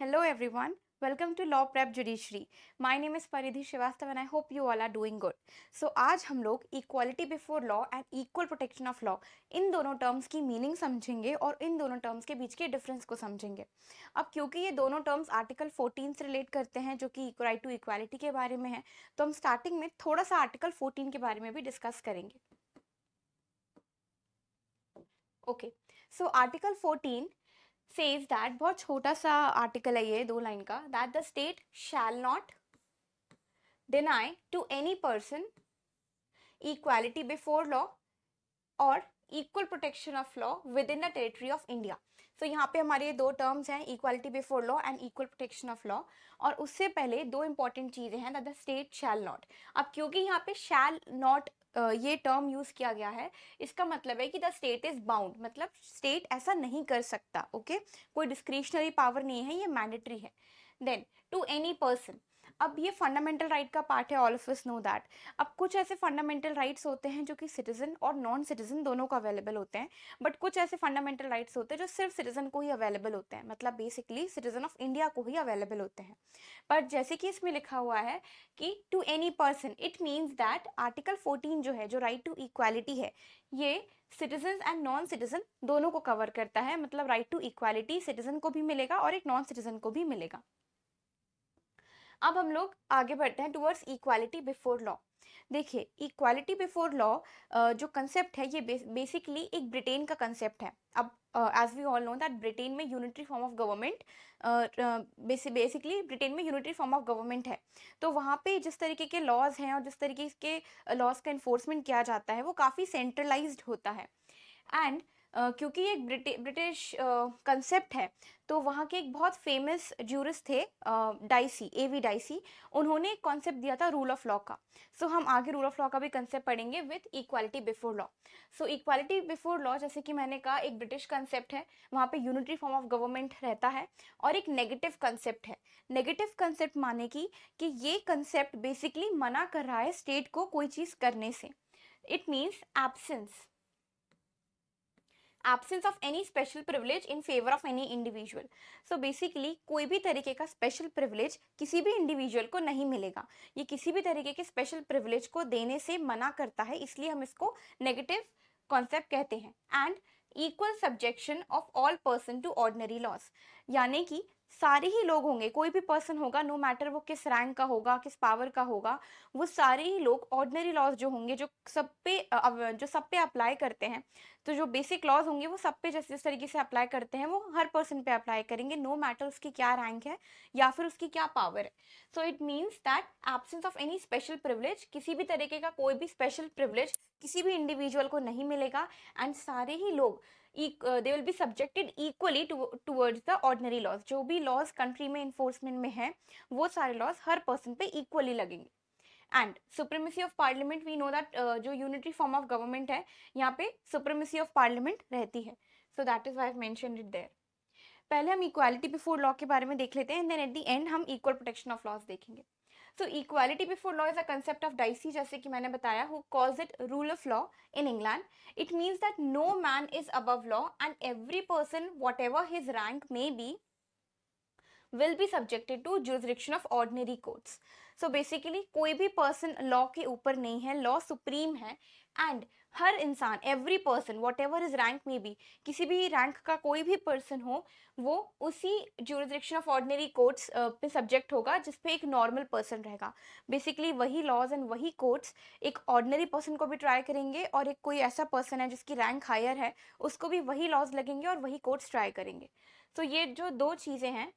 Hello everyone welcome to law prep judiciary my name is Paridhi Srivastava and I hope you all are doing good so आज हम लोग equality before law and equal protection of law इन दोनों terms की meaning समझेंगे और इन दोनों terms के बीच के डिफरेंस को समझेंगे अब क्योंकि ये दोनों टर्म्स आर्टिकल फोर्टीन से रिलेट करते हैं जो कि राइट टू इक्वालिटी के बारे में है तो हम स्टार्टिंग में थोड़ा सा आर्टिकल फोर्टीन के बारे में भी डिस्कस करेंगे okay so article fourteen says that बहुत छोटा सा आर्टिकल है ये दो लाइन का that the state shall not deny to any person equality before law और equal protection of law within the territory of India so यहाँ पे हमारे ये दो टर्म्स हैं equality before law and equal protection of law और उससे पहले दो इंपॉर्टेंट चीज़ें हैं that the state shall not अब क्योंकि यहाँ पे शैल नॉट ये टर्म यूज़ किया गया है इसका मतलब है कि द स्टेट इज़ बाउंड मतलब स्टेट ऐसा नहीं कर सकता ओके okay? कोई डिस्क्रिप्शनरी पावर नहीं है ये मैंडेटरी है देन टू एनी पर्सन अब ये फंडामेंटल राइट का पार्ट है all of us know that अब कुछ ऐसे फंडामेंटल राइट्स होते हैं जो कि सिटीजन और नॉन सिटीजन दोनों को अवेलेबल होते हैं बट कुछ ऐसे फंडामेंटल राइट्स होते हैं जो सिर्फ सिटीजन को ही अवेलेबल होते हैं मतलब बेसिकली सिटीजन ऑफ इंडिया को ही अवेलेबल होते हैं पर जैसे कि इसमें लिखा हुआ है कि to any person it means that article fourteen जो है जो राइट टू इक्वालिटी है ये सिटीजन एंड नॉन सिटीजन दोनों को कवर करता है मतलब राइट टू इक्वालिटी सिटीजन को भी मिलेगा और एक नॉन सिटीजन को भी मिलेगा अब हम लोग आगे बढ़ते हैं टूवर्ड्स इक्वालिटी बिफोर लॉ देखिए इक्वालिटी बिफोर लॉ जो कंसेप्ट है ये बेसिकली एक ब्रिटेन का कंसेप्ट है अब as we all know that Britain में unitary form of government basically Britain में यूनिटरी फॉर्म ऑफ गवर्नमेंट है तो वहाँ पे जिस तरीके के लॉज हैं और जिस तरीके के लॉज का इन्फोर्समेंट किया जाता है वो काफ़ी सेंट्रलाइज्ड होता है एंड क्योंकि एक एक ब्रिटिश कंसेप्ट है तो वहाँ के एक बहुत फेमस जूरिस थे डाइसी ए वी डाइसी उन्होंने एक कॉन्सेप्ट दिया था रूल ऑफ लॉ का सो so, हम आगे रूल ऑफ लॉ का भी कंसेप्ट पढ़ेंगे with equality before law so equality before law जैसे कि मैंने कहा एक ब्रिटिश कंसेप्ट है वहाँ पे यूनिटरी फॉर्म ऑफ गवर्नमेंट रहता है और एक नेगेटिव कंसेप्ट है नेगेटिव कंसेप्ट माने की कि ये कंसेप्ट बेसिकली मना कर रहा है स्टेट को कोई चीज़ करने से it means absence absence of any special privilege in favour of any individual so basically कोई भी तरीके का स्पेशल प्रिविलेज किसी भी इंडिविजुअल को नहीं मिलेगा ये किसी भी तरीके के स्पेशल प्रिविलेज को देने से मना करता है इसलिए हम इसको नेगेटिव कॉन्सेप्ट कहते हैं and equal subjection of all person to ordinary laws यानी कि सारे ही लोग होंगे कोई भी पर्सन होगा नो मैटर वो किस रैंक का होगा किस पावर का होगा वो सारे ही लोग ऑर्डनरी लॉज जो होंगे जो सब पे जो सब पे अप्लाई करते हैं तो जो बेसिक लॉज होंगे वो सब पे जैसे जिस तरीके से अप्लाई करते हैं वो हर पर्सन पे अप्लाई करेंगे नो no मैटर उसकी क्या रैंक है या फिर उसकी क्या पावर है so it means that absence of any special privilege किसी भी तरीके का कोई भी स्पेशल प्रिवलेज किसी भी इंडिविजुअल को नहीं मिलेगा एंड सारे ही लोग they will be subjected equally towards the ordinary laws जो भी लॉज कंट्री में इन्फोर्समेंट में है वो सारे लॉज हर पर्सन पे इक्वली लगेंगे and supremacy of parliament we know that जो यूनिटरी फॉर्म ऑफ गवर्नमेंट है यहाँ पे सुप्रीमेसी ऑफ पार्लियामेंट रहती है so that is why mention it there पहले हम इक्वालिटी बिफोर लॉ के बारे में देख लेते हैं and then at the end हम इक्वल प्रोटेक्शन ऑफ लॉज देखेंगे So equality before law is a concept of Dicey जैसे कि मैंने बताया who calls it rule of law in England. It means that no man is above law and every person whatever his rank may be will be subjected to jurisdiction of ordinary courts. So so basically कोई भी person law के ऊपर नहीं है law supreme है and हर इंसान every person whatever is rank में भी किसी भी रैंक का कोई भी पर्सन हो वो उसी जूरिस्डिक्शन ऑफ ऑर्डनरी कोर्ट्स पे सब्जेक्ट होगा जिसपे एक नॉर्मल पर्सन रहेगा बेसिकली वही लॉज एंड वही कोर्ट्स एक ऑर्डिनरी पर्सन को भी ट्राई करेंगे और एक कोई ऐसा पर्सन है जिसकी रैंक हायर है उसको भी वही लॉज लगेंगे और वही कोर्ट्स ट्राई करेंगे तो so ये जो दो चीज़ें हैं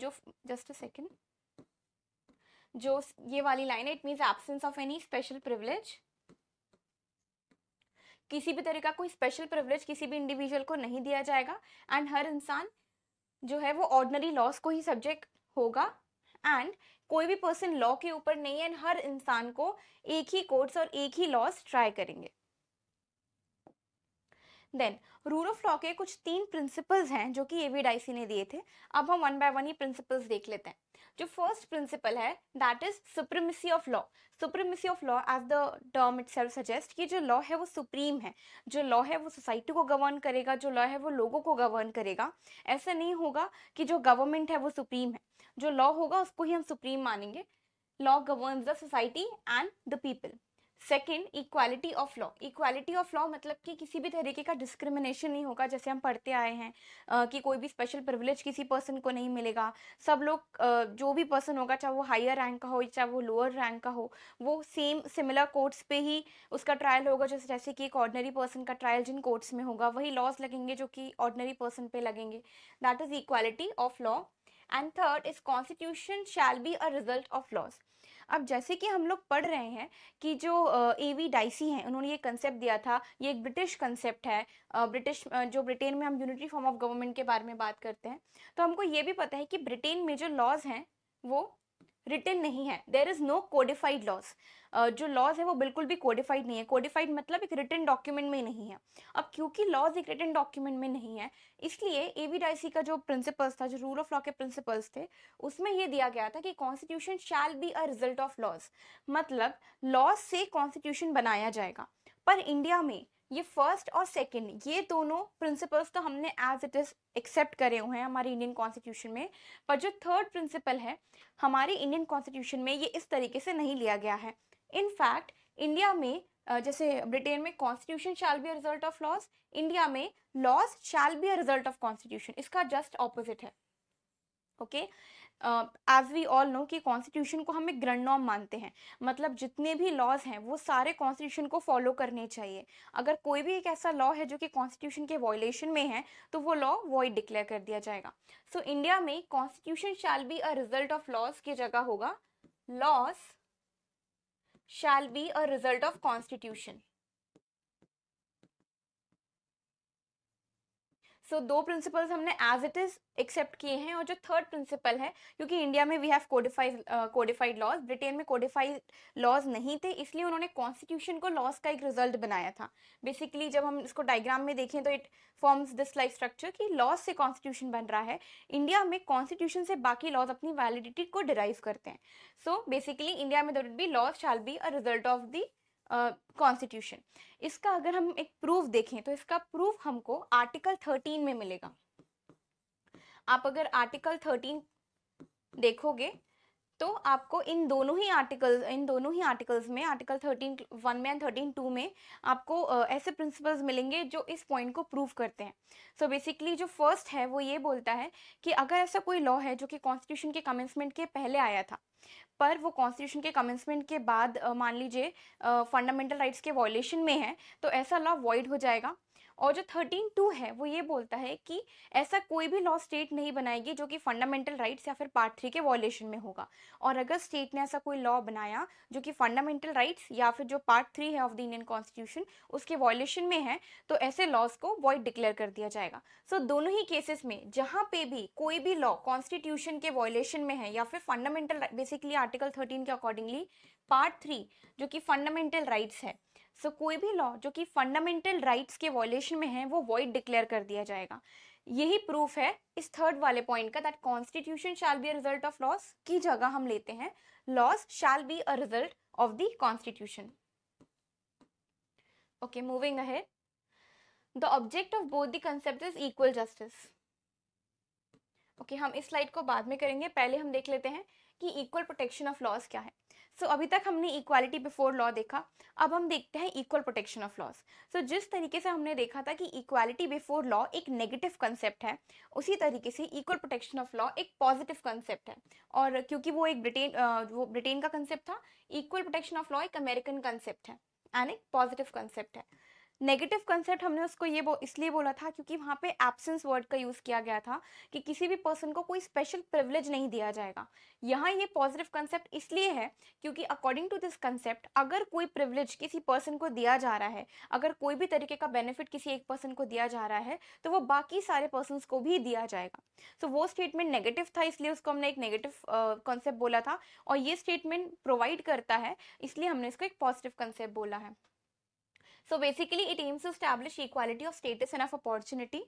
जो जस्ट अ सेकेंड जो ये वाली लाइन है it means absence of any special privilege किसी भी तरह का कोई स्पेशल प्रिवलेज किसी भी इंडिविजुअल को नहीं दिया जाएगा एंड हर इंसान जो है वो ऑर्डनरी लॉस को ही सब्जेक्ट होगा एंड कोई भी पर्सन लॉ के ऊपर नहीं है एंड हर इंसान को एक ही कोर्ट्स और एक ही लॉस ट्राई करेंगे देन रूल ऑफ लॉ के कुछ तीन प्रिंसिपल्स हैं जो कि ए वी डाइसी ने दिए थे अब हम वन बाय वन ये प्रिंसिपल्स देख लेते हैं जो फर्स्ट प्रिंसिपल है that is supremacy of law supremacy of law as the term itself suggest कि जो लॉ है वो सुप्रीम है जो लॉ है वो सोसाइटी को गवर्न करेगा जो लॉ है वो लोगों को गवर्न करेगा ऐसा नहीं होगा कि जो गवर्नमेंट है वो सुप्रीम है जो लॉ होगा उसको ही हम सुप्रीम मानेंगे law governs the society and the people second equality of law equality of law मतलब कि किसी भी तरीके का डिस्क्रिमिनेशन नहीं होगा जैसे हम पढ़ते आए हैं आ, कि कोई भी स्पेशल प्रिविलेज किसी पर्सन को नहीं मिलेगा सब लोग जो भी पर्सन होगा चाहे वो हायर रैंक का हो चाहे वो लोअर रैंक का हो वो सेम सिमिलर कोर्ट्स पे ही उसका ट्रायल होगा जैसे जैसे कि एक ऑर्डनरी पर्सन का ट्रायल जिन कोर्ट्स में होगा वही लॉज लगेंगे जो कि ऑर्डनरी पर्सन पे लगेंगे that is equality of law and third is constitution shall be a result of laws अब जैसे कि हम लोग पढ़ रहे हैं कि जो ए वी डाइसी हैं उन्होंने ये कंसेप्ट दिया था ये एक ब्रिटिश कंसेप्ट है ब्रिटिश जो ब्रिटेन में हम यूनिटरी फॉर्म ऑफ गवर्नमेंट के बारे में बात करते हैं तो हमको ये भी पता है कि ब्रिटेन में जो लॉज हैं वो रिटर्न नहीं है there is no codified laws जो लॉज है वो बिल्कुल भी कोडिफाइड नहीं है कोडिफाइड मतलब एक रिटर्न डॉक्यूमेंट में नहीं है अब क्योंकि लॉज एक रिटर्न डॉक्यूमेंट में नहीं है इसलिए ए बी सी का जो प्रिंसिपल्स था जो रूल ऑफ लॉ के प्रिंसिपल्स थे उसमें ये दिया गया था कि constitution shall be a result of laws मतलब लॉज से कॉन्स्टिट्यूशन बनाया जाएगा पर इंडिया में ये फर्स्ट और सेकेंड ये दोनों प्रिंसिपल्स तो हमने एज इट इज़ एक्सेप्ट करे हुए हैं हमारे इंडियन कॉन्स्टिट्यूशन में पर जो थर्ड प्रिंसिपल है हमारे इंडियन कॉन्स्टिट्यूशन में ये इस तरीके से नहीं लिया गया है इनफैक्ट इंडिया में जैसे ब्रिटेन में constitution shall be a result of laws India में laws shall be a result of constitution इसका जस्ट ऑपोजिट है okay okay? As we all know कि कॉन्स्टिट्यूशन को हम एक ग्रंड नॉर्म मानते हैं मतलब जितने भी लॉज हैं वो सारे कॉन्स्टिट्यूशन को फॉलो करने चाहिए अगर कोई भी एक ऐसा लॉ है जो कि कॉन्स्टिट्यूशन के वॉयलेशन में है तो वो लॉ वॉइड डिक्लेयर कर दिया जाएगा सो so, इंडिया में constitution shall be a result of laws की जगह होगा laws shall be a result of constitution so so, दो प्रिंसिपल्स हमने एज इट इज एक्सेप्ट किए हैं और जो थर्ड प्रिंसिपल है क्योंकि इंडिया में we have codified codified laws Britain में कोडिफाइड लॉज नहीं थे इसलिए उन्होंने कॉन्स्टिट्यूशन को लॉज का एक रिजल्ट बनाया था बेसिकली जब हम इसको डायग्राम में देखें तो it forms this like structure कि लॉज से कॉन्स्टिट्यूशन बन रहा है इंडिया में कॉन्स्टिट्यूशन से बाकी लॉज अपनी वैलिडिटी को डिराइव करते हैं सो बेसिकली इंडिया में there be laws shall be a result of the constitution इसका अगर हम एक प्रूफ देखें तो इसका प्रूफ हमको आर्टिकल थर्टीन में मिलेगा आप अगर आर्टिकल थर्टीन देखोगे तो आपको इन दोनों ही आर्टिकल्स इन दोनों ही आर्टिकल्स में आर्टिकल थर्टीन वन में एंड थर्टीन टू में आपको ऐसे प्रिंसिपल्स मिलेंगे जो इस पॉइंट को प्रूव करते हैं सो so बेसिकली जो फर्स्ट है वो ये बोलता है कि अगर ऐसा कोई लॉ है जो कि कॉन्स्टिट्यूशन के कमेंसमेंट के पहले आया था पर वो कॉन्स्टिट्यूशन के कमेंसमेंट के बाद मान लीजिए फंडामेंटल राइट्स के वॉयलेशन में है तो ऐसा लॉ वॉइड हो जाएगा और जो थर्टीन टू है वो ये बोलता है कि ऐसा कोई भी लॉ स्टेट नहीं बनाएगी जो कि फंडामेंटल राइट्स या फिर पार्ट थ्री के वॉयेशन में होगा और अगर स्टेट ने ऐसा कोई लॉ बनाया जो कि फंडामेंटल राइट्स या फिर जो पार्ट थ्री है ऑफ द इंडियन कॉन्स्टिट्यूशन उसके वॉयेशन में है तो ऐसे लॉज को वॉइड डिक्लेयर कर दिया जाएगा सो so, दोनों ही केसेस में जहाँ पे भी कोई भी लॉ कॉन्स्टिट्यूशन के वॉयलेशन में है या फिर फंडामेंटल बेसिकली आर्टिकल थर्टीन के अकॉर्डिंगली पार्ट थ्री जो कि फंडामेंटल राइट्स है सो so, कोई भी लॉ जो कि फंडामेंटल राइट्स के वॉयलेशन में है वो वॉइड डिक्लेयर कर दिया जाएगा यही प्रूफ है इस थर्ड वाले पॉइंट का that constitution shall be a result of laws की जगह हम लेते हैं laws shall be a result of the constitution okay moving ahead the object of both the concept is equal justice okay हम इस slide को बाद में करेंगे पहले हम देख लेते हैं कि इक्वल प्रोटेक्शन ऑफ लॉस क्या है सो so, अभी तक हमने इक्वालिटी बिफोर लॉ देखा अब हम देखते हैं equal protection of laws so जिस तरीके से हमने देखा था कि इक्वालिटी बिफोर लॉ एक नेगेटिव कंसेप्ट है उसी तरीके से इक्वल प्रोटेक्शन ऑफ लॉ एक पॉजिटिव कंसेप्ट है और क्योंकि वो एक ब्रिटेन वो ब्रिटेन का कंसेप्ट था इक्वल प्रोटेक्शन ऑफ लॉ एक अमेरिकन कंसेप्ट है एंड एक पॉजिटिव कंसेप्ट है नेगेटिव कंसेप्ट हमने उसको ये बो, इसलिए बोला था क्योंकि वहाँ पे एब्सेंस वर्ड का यूज़ किया गया था कि किसी भी पर्सन को कोई स्पेशल प्रिविलेज नहीं दिया जाएगा यहाँ ये पॉजिटिव कंसेप्ट इसलिए है क्योंकि अकॉर्डिंग टू दिस कंसेप्ट अगर कोई प्रिविलेज किसी पर्सन को दिया जा रहा है अगर कोई भी तरीके का बेनिफिट किसी एक पर्सन को दिया जा रहा है तो वो बाकी सारे पर्सन को भी दिया जाएगा सो so, वो स्टेटमेंट नेगेटिव था इसलिए उसको हमने एक नेगेटिव कॉन्सेप्ट बोला था और ये स्टेटमेंट प्रोवाइड करता है इसलिए हमने इसको एक पॉजिटिव कंसेप्ट बोला है So basically it aims to establish equality of status and of opportunity.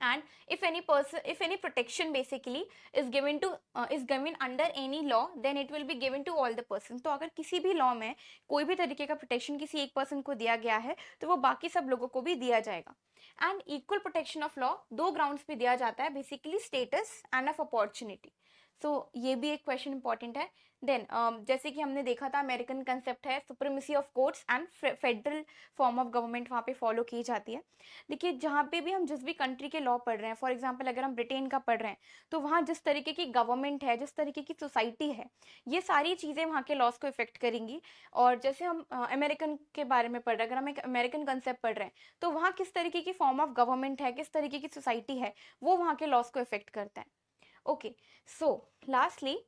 And if any person, if any protection basically is given to uh, is given under any law, then it will be given to all the person. तो agar kisi bhi law mein koi bhi tarike ka protection kisi ek person ko diya gaya hai to wo baki sab logo ko bhi diya jayega and equal protection of law do grounds pe diya jata hai basically status and of opportunity so so, ये भी एक question important है then um, जैसे कि हमने देखा था American concept है supremacy of courts and federal form of government वहाँ पे फॉलो की जाती है देखिए जहाँ पे भी हम जिस भी कंट्री के लॉ पढ़ रहे हैं फॉर एग्जांपल अगर हम ब्रिटेन का पढ़ रहे हैं तो वहाँ जिस तरीके की गवर्नमेंट है जिस तरीके की सोसाइटी है ये सारी चीज़ें वहाँ के लॉज को इफेक्ट करेंगी और जैसे हम अमेरिकन uh, के बारे में पढ़ रहे हैं अगर हम एक अमेरिकन कंसेप्ट पढ़ रहे हैं तो वहाँ किस तरीके की फॉर्म ऑफ गवर्नमेंट है किस तरीके की सोसाइटी है वो वहाँ के लॉज को इफेक्ट करता है okay so lastly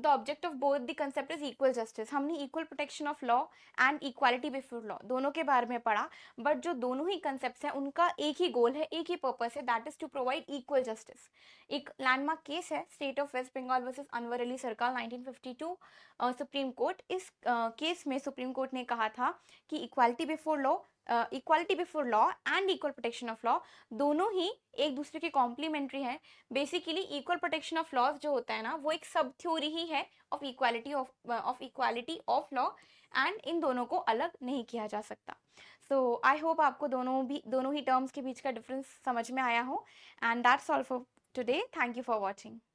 the object of both the concept is equal justice हमने equal protection of law and equality before law दोनों के बारे में पढ़ा बट जो दोनों ही कंसेप्ट हैं उनका एक ही गोल है एक ही पर्पज है that is to provide equal justice एक लैंडमार्क केस है state of West Bengal versus Anwar Ali Sarkar nineteen fifty two Supreme Court इस केस uh, में सुप्रीम कोर्ट ने कहा था कि equality before law equality before law and equal protection of law दोनों ही एक दूसरे के कॉम्प्लीमेंट्री हैं basically equal protection of laws जो होता है ना वो एक सब थ्योरी ही है of equality of of equality of law and इन दोनों को अलग नहीं किया जा सकता सो आई होप आपको दोनों भी दोनों ही टर्म्स के बीच का डिफरेंस समझ में आया हो and that's all for today thank you for watching